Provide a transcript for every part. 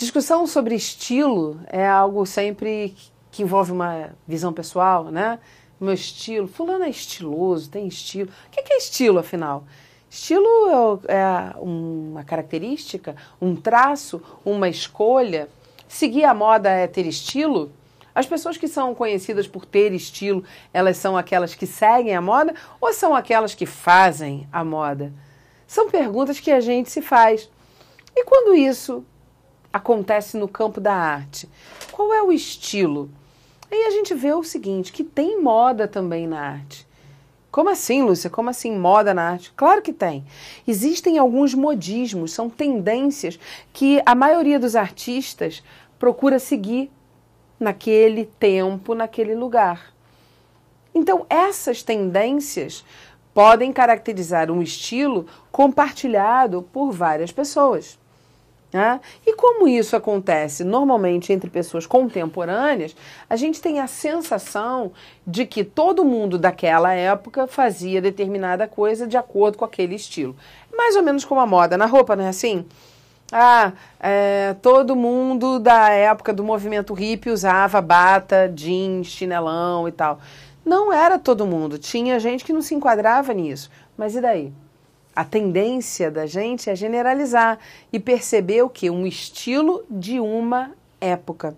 Discussão sobre estilo é algo sempre que envolve uma visão pessoal, né? Meu estilo. Fulano é estiloso, tem estilo. O que é estilo, afinal? Estilo é, é uma característica, um traço, uma escolha. Seguir a moda é ter estilo? As pessoas que são conhecidas por ter estilo, elas são aquelas que seguem a moda ou são aquelas que fazem a moda? São perguntas que a gente se faz. E quando isso acontece no campo da arte. Qual é o estilo? Aí a gente vê o seguinte, que tem moda também na arte. Como assim, Lúcia? Como assim moda na arte? Claro que tem. Existem alguns modismos, são tendências que a maioria dos artistas procura seguir naquele tempo, naquele lugar. Então, essas tendências podem caracterizar um estilo compartilhado por várias pessoas. Né? E como isso acontece normalmente entre pessoas contemporâneas, a gente tem a sensação de que todo mundo daquela época fazia determinada coisa de acordo com aquele estilo. Mais ou menos como a moda na roupa, não é assim? Ah, é, todo mundo da época do movimento hippie usava bata, jeans, chinelão e tal. Não era todo mundo, tinha gente que não se enquadrava nisso. Mas e daí? A tendência da gente é generalizar e perceber o que? Um estilo de uma época.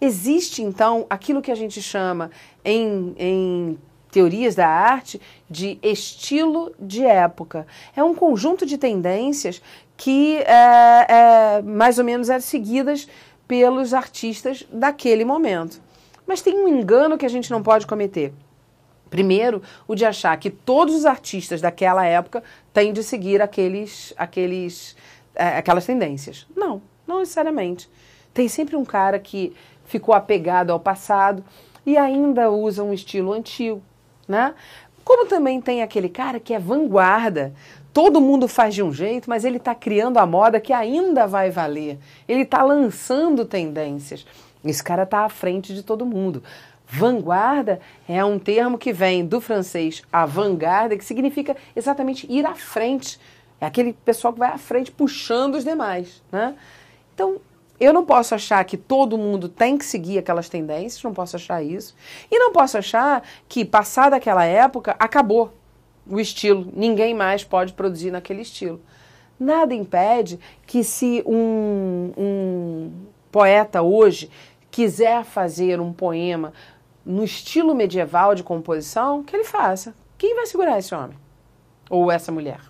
Existe então aquilo que a gente chama em, em teorias da arte de estilo de época. É um conjunto de tendências que é, é, mais ou menos eram é seguidas pelos artistas daquele momento. Mas tem um engano que a gente não pode cometer. Primeiro, o de achar que todos os artistas daquela época têm de seguir aqueles, aqueles, é, aquelas tendências. Não, não necessariamente. Tem sempre um cara que ficou apegado ao passado e ainda usa um estilo antigo, né? Como também tem aquele cara que é vanguarda. Todo mundo faz de um jeito, mas ele está criando a moda que ainda vai valer. Ele está lançando tendências. Esse cara está à frente de todo mundo. Vanguarda é um termo que vem do francês avant-garde, que significa exatamente ir à frente. É aquele pessoal que vai à frente puxando os demais, né? Então, eu não posso achar que todo mundo tem que seguir aquelas tendências, não posso achar isso. E não posso achar que, passada aquela época, acabou o estilo, ninguém mais pode produzir naquele estilo. Nada impede que, se um, um poeta hoje quiser fazer um poema no estilo medieval de composição, que ele faça. Quem vai segurar esse homem? Ou essa mulher?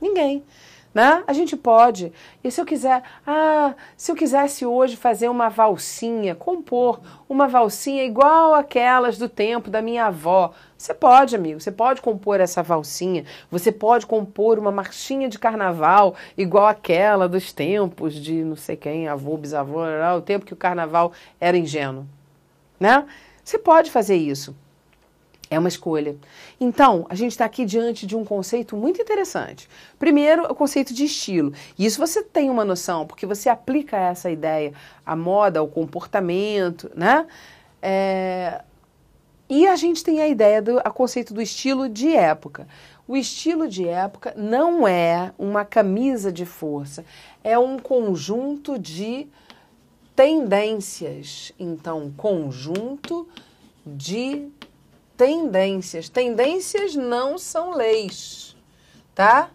Ninguém. Né? A gente pode. E se eu quiser, ah, se eu quisesse hoje fazer uma valsinha, compor uma valsinha igual aquelas do tempo da minha avó, você pode, amigo, você pode compor essa valsinha, você pode compor uma marchinha de carnaval igual aquela dos tempos de não sei quem, avô, bisavô, o tempo que o carnaval era ingênuo, né? Você pode fazer isso. É uma escolha. Então, a gente está aqui diante de um conceito muito interessante. Primeiro, o conceito de estilo. Isso você tem uma noção, porque você aplica essa ideia à moda, ao comportamento, né? É... E a gente tem a ideia do a conceito do estilo de época. O estilo de época não é uma camisa de força, é um conjunto de tendências. Então, conjunto de tendências. Tendências não são leis, tá?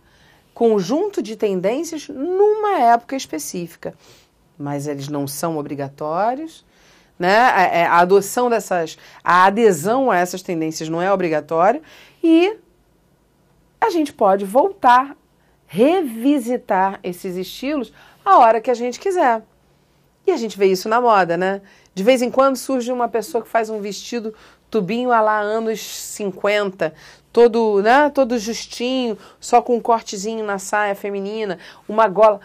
Conjunto de tendências numa época específica, mas eles não são obrigatórios, né? A, é, a adoção dessas, a adesão a essas tendências não é obrigatória e a gente pode voltar, revisitar esses estilos a hora que a gente quiser. E a gente vê isso na moda, né? De vez em quando surge uma pessoa que faz um vestido tubinho a lá anos 50, todo, né, todo justinho, só com um cortezinho na saia feminina, uma gola,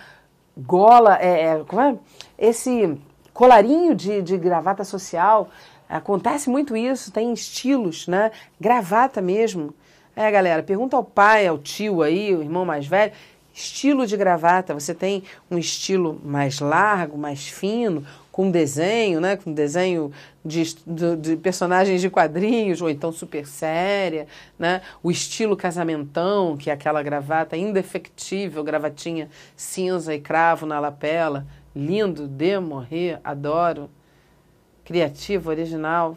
gola, é, é, como é? Esse colarinho de, de gravata social, acontece muito isso, tem estilos, né? Gravata mesmo. É, galera, pergunta ao pai, ao tio aí, o irmão mais velho, Estilo de gravata, você tem um estilo mais largo, mais fino, com desenho, né? Com desenho de, de, de, personagens de quadrinhos, ou então super séria, né? O estilo casamentão, que é aquela gravata indefectível, gravatinha cinza e cravo na lapela. Lindo, de morrer, adoro. Criativo, original.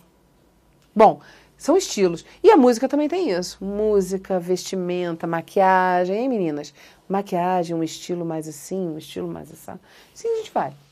Bom, são estilos. E a música também tem isso. Música, vestimenta, maquiagem, hein, meninas? Maquiagem, um estilo mais assim, um estilo mais assim. Sim, a gente vai.